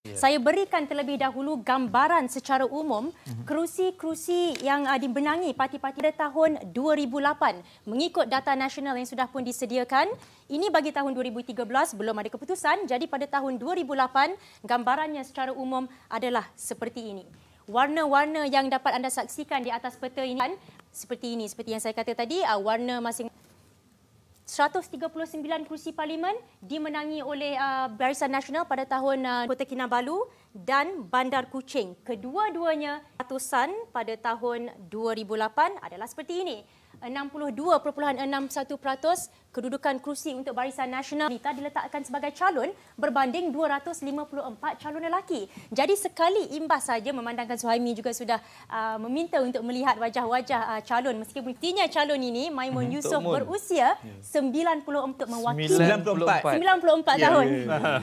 Ya. Saya berikan terlebih dahulu gambaran secara umum mhm. kerusi-kerusi yang uh, dibenangi parti-parti pada tahun 2008 mengikut data nasional yang sudah pun disediakan. Ini bagi tahun 2013 belum ada keputusan. Jadi pada tahun 2008 gambarannya secara umum adalah seperti ini. Warna-warna yang dapat anda saksikan di atas peta ini kan, seperti ini. Seperti yang saya kata tadi, uh, warna masing-masing. 139 kursi parlimen dimenangi oleh uh, Barisan Nasional pada tahun uh, Kota Kinabalu dan Bandar Kuching. Kedua-duanya ratusan pada tahun 2008 adalah seperti ini. 62.61% kedudukan kerusi untuk Barisan Nasional Rita diletakkan sebagai calon berbanding 254 calon lelaki. Jadi sekali imbas saja memandangkan Suhaimi juga sudah uh, meminta untuk melihat wajah-wajah uh, calon meskipun tinya calon ini Maimun mhm. Yusof berusia 94 untuk mewakili 94, 94 ya, tahun. Yeah, yeah, yeah.